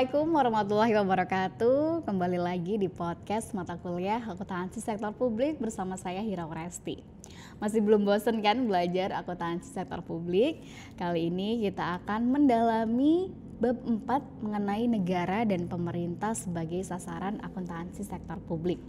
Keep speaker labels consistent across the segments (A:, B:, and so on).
A: Assalamualaikum warahmatullahi wabarakatuh. Kembali lagi di podcast mata kuliah akuntansi sektor publik bersama saya Hira Resti. Masih belum bosen kan belajar akuntansi sektor publik? Kali ini kita akan mendalami bab 4 mengenai negara dan pemerintah sebagai sasaran akuntansi sektor publik.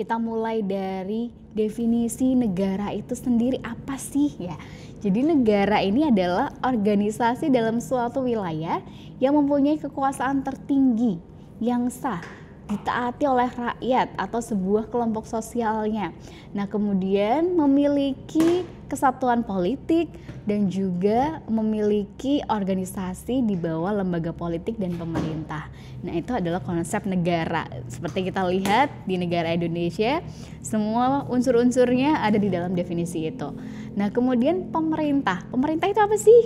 A: Kita mulai dari definisi negara itu sendiri apa sih ya? Jadi negara ini adalah organisasi dalam suatu wilayah yang mempunyai kekuasaan tertinggi yang sah ditaati oleh rakyat atau sebuah kelompok sosialnya. Nah, kemudian memiliki kesatuan politik dan juga memiliki organisasi di bawah lembaga politik dan pemerintah. Nah, itu adalah konsep negara. Seperti kita lihat di negara Indonesia, semua unsur-unsurnya ada di dalam definisi itu. Nah, kemudian pemerintah. Pemerintah itu apa sih?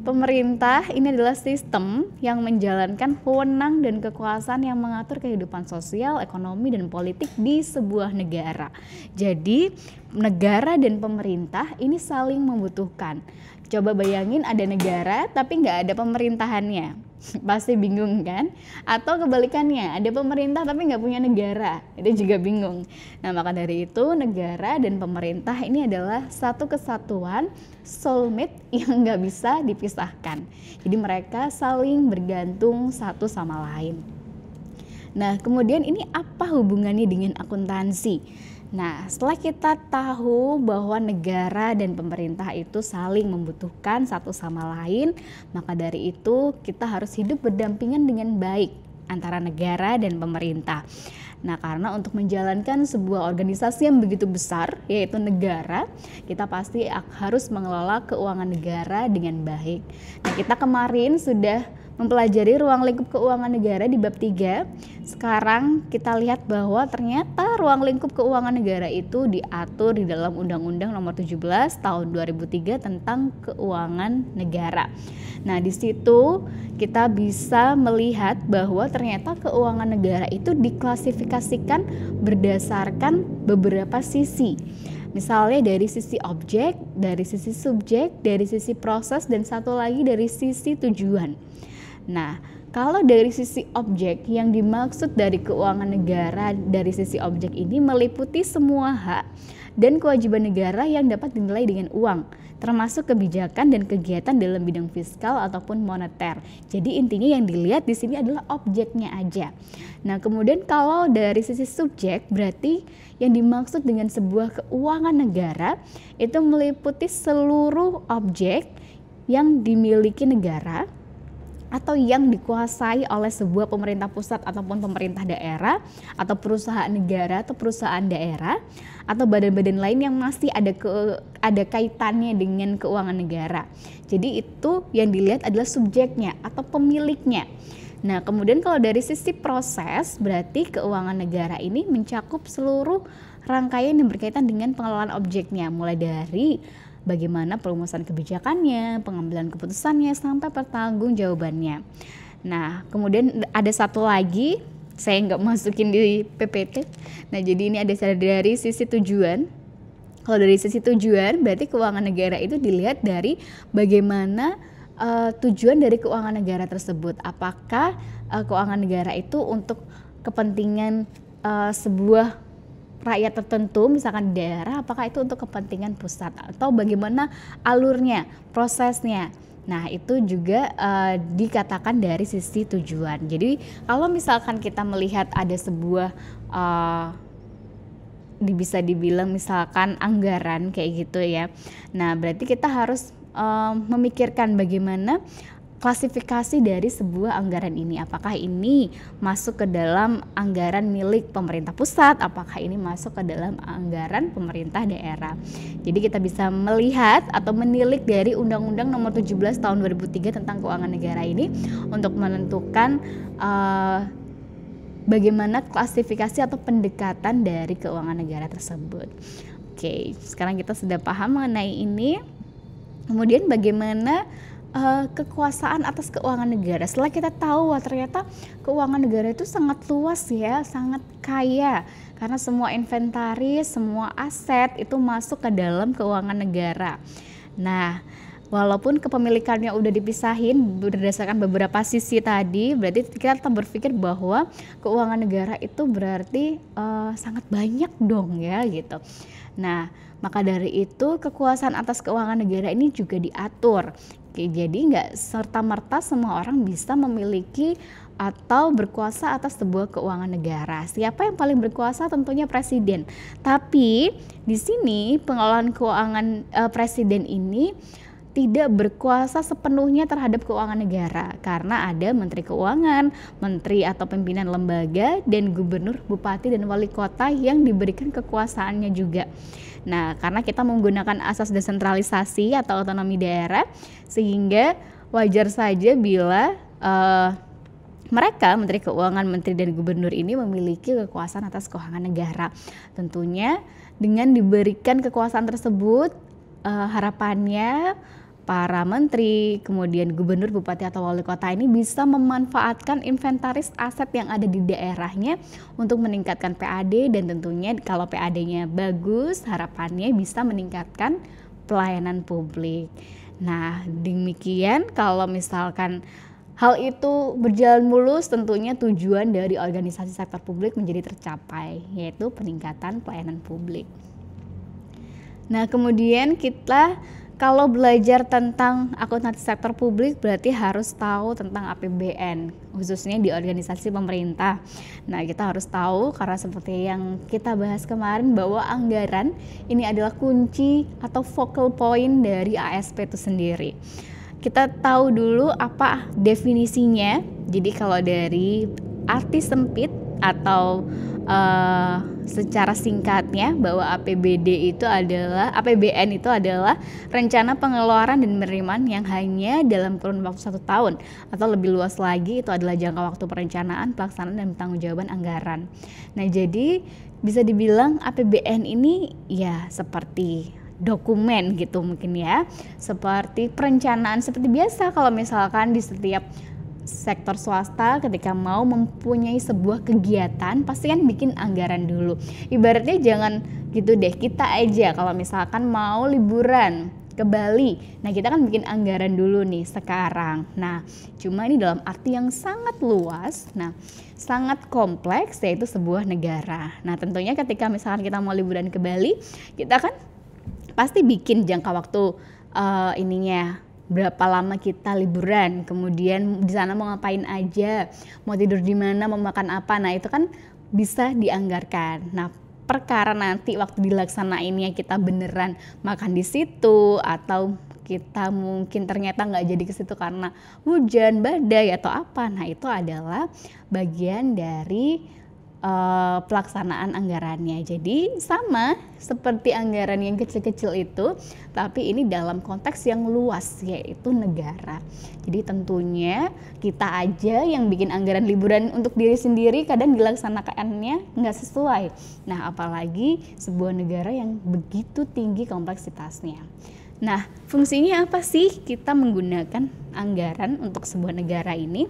A: Pemerintah ini adalah sistem yang menjalankan wewenang dan kekuasaan yang mengatur kehidupan sosial, ekonomi, dan politik di sebuah negara. Jadi, negara dan pemerintah ini saling membutuhkan. Coba bayangin ada negara tapi nggak ada pemerintahannya pasti bingung kan atau kebalikannya ada pemerintah tapi nggak punya negara itu juga bingung nah maka dari itu negara dan pemerintah ini adalah satu kesatuan soulmate yang nggak bisa dipisahkan jadi mereka saling bergantung satu sama lain nah kemudian ini apa hubungannya dengan akuntansi Nah, setelah kita tahu bahwa negara dan pemerintah itu saling membutuhkan satu sama lain, maka dari itu kita harus hidup berdampingan dengan baik antara negara dan pemerintah. Nah, karena untuk menjalankan sebuah organisasi yang begitu besar, yaitu negara, kita pasti harus mengelola keuangan negara dengan baik. Nah, kita kemarin sudah mempelajari ruang lingkup keuangan negara di bab 3. Sekarang kita lihat bahwa ternyata ruang lingkup keuangan negara itu diatur di dalam Undang-Undang Nomor 17 Tahun 2003 tentang Keuangan Negara. Nah, di situ kita bisa melihat bahwa ternyata keuangan negara itu diklasifikasikan berdasarkan beberapa sisi. Misalnya dari sisi objek, dari sisi subjek, dari sisi proses dan satu lagi dari sisi tujuan. Nah, kalau dari sisi objek yang dimaksud dari keuangan negara dari sisi objek ini meliputi semua hak dan kewajiban negara yang dapat dinilai dengan uang, termasuk kebijakan dan kegiatan dalam bidang fiskal ataupun moneter. Jadi intinya yang dilihat di sini adalah objeknya aja. Nah, kemudian kalau dari sisi subjek berarti yang dimaksud dengan sebuah keuangan negara itu meliputi seluruh objek yang dimiliki negara atau yang dikuasai oleh sebuah pemerintah pusat ataupun pemerintah daerah atau perusahaan negara atau perusahaan daerah atau badan-badan lain yang masih ada ke, ada kaitannya dengan keuangan negara. Jadi itu yang dilihat adalah subjeknya atau pemiliknya. Nah, kemudian kalau dari sisi proses berarti keuangan negara ini mencakup seluruh rangkaian yang berkaitan dengan pengelolaan objeknya mulai dari bagaimana perumusan kebijakannya, pengambilan keputusannya sampai pertanggung jawabannya. Nah, kemudian ada satu lagi saya nggak masukin di PPT. Nah, jadi ini ada dari sisi tujuan. Kalau dari sisi tujuan, berarti keuangan negara itu dilihat dari bagaimana uh, tujuan dari keuangan negara tersebut. Apakah uh, keuangan negara itu untuk kepentingan uh, sebuah rakyat tertentu misalkan daerah apakah itu untuk kepentingan pusat atau bagaimana alurnya prosesnya Nah, itu juga uh, dikatakan dari sisi tujuan. Jadi, kalau misalkan kita melihat ada sebuah uh, bisa dibilang misalkan anggaran kayak gitu ya. Nah, berarti kita harus uh, memikirkan bagaimana klasifikasi dari sebuah anggaran ini. Apakah ini masuk ke dalam anggaran milik pemerintah pusat, apakah ini masuk ke dalam anggaran pemerintah daerah. Jadi kita bisa melihat atau menilik dari Undang-Undang Nomor 17 Tahun 2003 tentang Keuangan Negara ini untuk menentukan uh, bagaimana klasifikasi atau pendekatan dari keuangan negara tersebut. Oke, sekarang kita sudah paham mengenai ini. Kemudian bagaimana uh, kekuasaan atas keuangan negara. Setelah kita tahu wah ternyata keuangan negara itu sangat luas ya, sangat kaya karena semua inventaris, semua aset itu masuk ke dalam keuangan negara. Nah, walaupun kepemilikannya udah dipisahin berdasarkan beberapa sisi tadi, berarti kita tetap berpikir bahwa keuangan negara itu berarti uh, sangat banyak dong ya gitu. Nah, maka dari itu kekuasaan atas keuangan negara ini juga diatur. Oke, jadi nggak serta-merta semua orang bisa memiliki atau berkuasa atas sebuah keuangan negara. Siapa yang paling berkuasa? Tentunya presiden. Tapi di sini pengelolaan keuangan eh, presiden ini tidak berkuasa sepenuhnya terhadap keuangan negara karena ada menteri keuangan, menteri atau pimpinan lembaga dan gubernur, bupati dan wali kota yang diberikan kekuasaannya juga. Nah, karena kita menggunakan asas desentralisasi atau otonomi daerah sehingga wajar saja bila uh, mereka, Menteri Keuangan, Menteri dan Gubernur ini memiliki kekuasaan atas keuangan negara. Tentunya dengan diberikan kekuasaan tersebut, uh, harapannya para menteri, kemudian gubernur, bupati atau wali kota ini bisa memanfaatkan inventaris aset yang ada di daerahnya untuk meningkatkan PAD dan tentunya kalau PAD-nya bagus harapannya bisa meningkatkan pelayanan publik. Nah, demikian kalau misalkan Hal itu berjalan mulus tentunya tujuan dari organisasi sektor publik menjadi tercapai yaitu peningkatan pelayanan publik. Nah, kemudian kita kalau belajar tentang akuntansi sektor publik berarti harus tahu tentang APBN khususnya di organisasi pemerintah. Nah, kita harus tahu karena seperti yang kita bahas kemarin bahwa anggaran ini adalah kunci atau focal point dari ASP itu sendiri. Kita tahu dulu apa definisinya. Jadi kalau dari arti sempit atau uh, secara singkatnya bahwa APBD itu adalah APBN itu adalah rencana pengeluaran dan penerimaan yang hanya dalam kurun waktu satu tahun atau lebih luas lagi itu adalah jangka waktu perencanaan, pelaksanaan dan tanggung pertanggungjawaban anggaran. Nah, jadi bisa dibilang APBN ini ya seperti dokumen gitu mungkin ya seperti perencanaan seperti biasa kalau misalkan di setiap sektor swasta ketika mau mempunyai sebuah kegiatan pasti kan bikin anggaran dulu. Ibaratnya jangan gitu deh kita aja kalau misalkan mau liburan ke Bali. Nah, kita kan bikin anggaran dulu nih sekarang. Nah, cuma ini dalam arti yang sangat luas. Nah, sangat kompleks yaitu sebuah negara. Nah, tentunya ketika misalkan kita mau liburan ke Bali, kita kan pasti bikin jangka waktu uh, ininya berapa lama kita liburan, kemudian di sana mau ngapain aja, mau tidur di mana, mau makan apa. Nah, itu kan bisa dianggarkan. Nah, perkara nanti waktu dilaksanainnya kita beneran makan di situ atau kita mungkin ternyata nggak jadi ke situ karena hujan, badai atau apa. Nah, itu adalah bagian dari Eh, pelaksanaan anggarannya. Jadi sama seperti anggaran yang kecil-kecil itu, tapi ini dalam konteks yang luas yaitu negara. Jadi tentunya kita aja yang bikin anggaran liburan untuk diri sendiri kadang dilaksanakannya nggak sesuai. Nah apalagi sebuah negara yang begitu tinggi kompleksitasnya. Nah, fungsinya apa sih kita menggunakan anggaran untuk sebuah negara ini?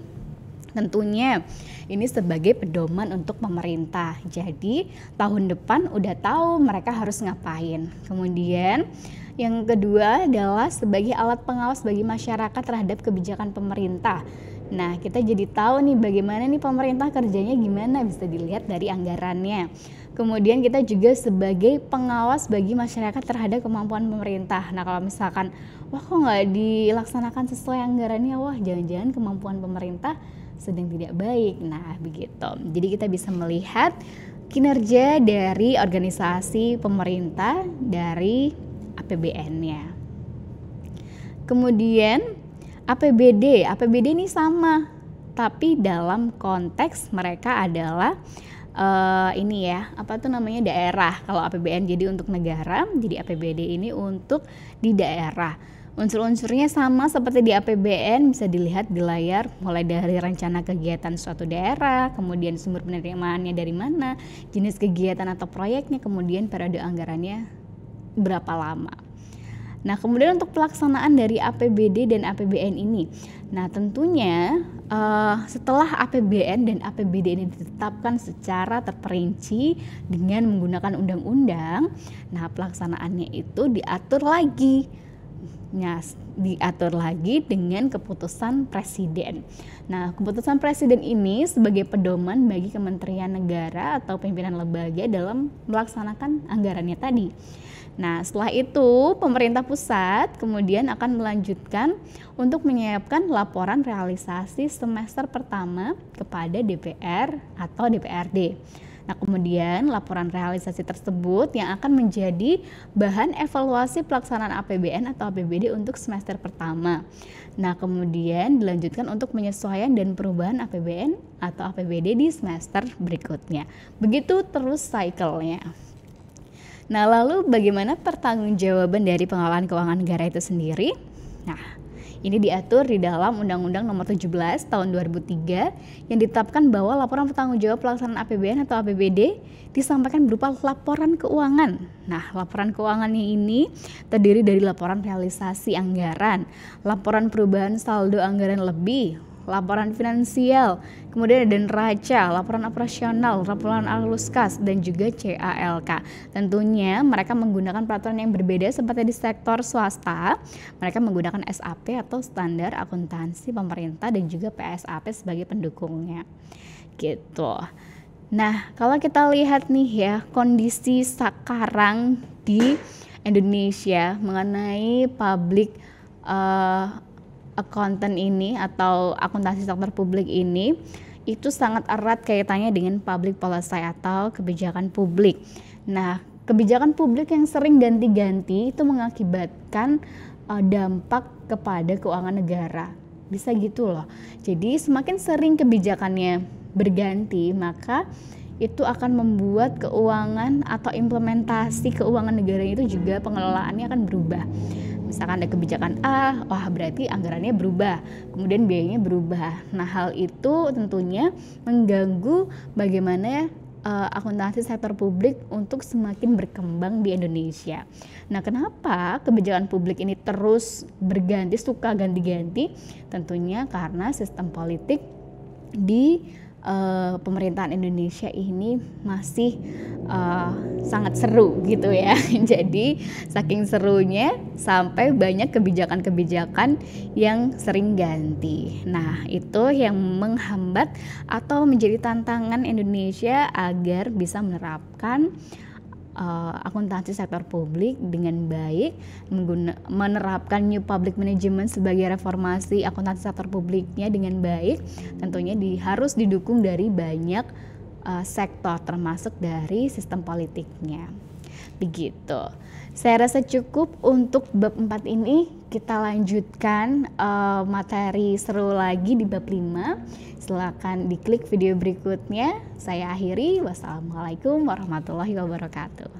A: Tentunya ini sebagai pedoman untuk pemerintah. Jadi tahun depan udah tahu mereka harus ngapain. Kemudian yang kedua adalah sebagai alat pengawas bagi masyarakat terhadap kebijakan pemerintah. Nah, kita jadi tahu nih bagaimana nih pemerintah kerjanya gimana bisa dilihat dari anggarannya. Kemudian kita juga sebagai pengawas bagi masyarakat terhadap kemampuan pemerintah. Nah, kalau misalkan wah kok nggak dilaksanakan sesuai anggarannya, wah jangan-jangan kemampuan pemerintah sedang tidak baik. Nah, begitu. Jadi kita bisa melihat kinerja dari organisasi pemerintah dari APBN-nya. Kemudian APBD, APBD ini sama, tapi dalam konteks mereka adalah uh, ini ya, apa tuh namanya daerah. Kalau APBN jadi untuk negara, jadi APBD ini untuk di daerah Unsur-unsurnya sama seperti di APBN bisa dilihat di layar mulai dari rencana kegiatan suatu daerah, kemudian sumber penerimaannya dari mana, jenis kegiatan atau proyeknya, kemudian periode anggarannya berapa lama. Nah, kemudian untuk pelaksanaan dari APBD dan APBN ini. Nah, tentunya uh, setelah APBN dan APBD ini ditetapkan secara terperinci dengan menggunakan undang-undang, nah pelaksanaannya itu diatur lagi selanjutnya diatur lagi dengan keputusan presiden. Nah, keputusan presiden ini sebagai pedoman bagi kementerian negara atau pimpinan lembaga dalam melaksanakan anggarannya tadi. Nah, setelah itu pemerintah pusat kemudian akan melanjutkan untuk menyiapkan laporan realisasi semester pertama kepada DPR atau DPRD. Nah, kemudian laporan realisasi tersebut yang akan menjadi bahan evaluasi pelaksanaan APBN atau APBD untuk semester pertama. Nah, kemudian dilanjutkan untuk penyesuaian dan perubahan APBN atau APBD di semester berikutnya. Begitu terus cycle-nya. Nah, lalu bagaimana pertanggungjawaban dari pengelolaan keuangan negara itu sendiri? Nah, ini diatur di dalam Undang-Undang Nomor 17 Tahun 2003 yang ditetapkan bahwa laporan pertanggung jawab pelaksanaan APBN atau APBD disampaikan berupa laporan keuangan. Nah, laporan keuangannya ini terdiri dari laporan realisasi anggaran, laporan perubahan saldo anggaran lebih, laporan finansial, kemudian ada neraca, laporan operasional, laporan arus kas, dan juga CALK. Tentunya mereka menggunakan peraturan yang berbeda seperti di sektor swasta, mereka menggunakan SAP atau standar akuntansi pemerintah dan juga PSAP sebagai pendukungnya. Gitu. Nah, kalau kita lihat nih ya kondisi sekarang di Indonesia mengenai publik. uh, eh, accountant ini atau akuntansi sektor publik ini itu sangat erat kaitannya dengan public policy atau kebijakan publik. Nah, kebijakan publik yang sering ganti-ganti itu mengakibatkan uh, dampak kepada keuangan negara. Bisa gitu loh. Jadi semakin sering kebijakannya berganti, maka itu akan membuat keuangan atau implementasi keuangan negara itu juga pengelolaannya akan berubah misalkan ada kebijakan A wah berarti anggarannya berubah kemudian biayanya berubah nah hal itu tentunya mengganggu bagaimana uh, akuntansi sektor publik untuk semakin berkembang di Indonesia. Nah, kenapa kebijakan publik ini terus berganti, suka ganti-ganti? Tentunya karena sistem politik di uh, pemerintahan Indonesia ini masih uh, sangat seru gitu ya. Jadi saking serunya sampai banyak kebijakan-kebijakan yang sering ganti. Nah, itu yang menghambat atau menjadi tantangan Indonesia agar bisa menerapkan uh, akuntansi sektor publik dengan baik mengguna, menerapkan new public management sebagai reformasi akuntansi sektor publiknya dengan baik tentunya di, harus didukung dari banyak uh, sektor termasuk dari sistem politiknya begitu. Saya rasa cukup untuk bab 4 ini. Kita lanjutkan uh, materi seru lagi di bab 5. Silakan diklik video berikutnya. Saya akhiri. Wassalamualaikum warahmatullahi wabarakatuh.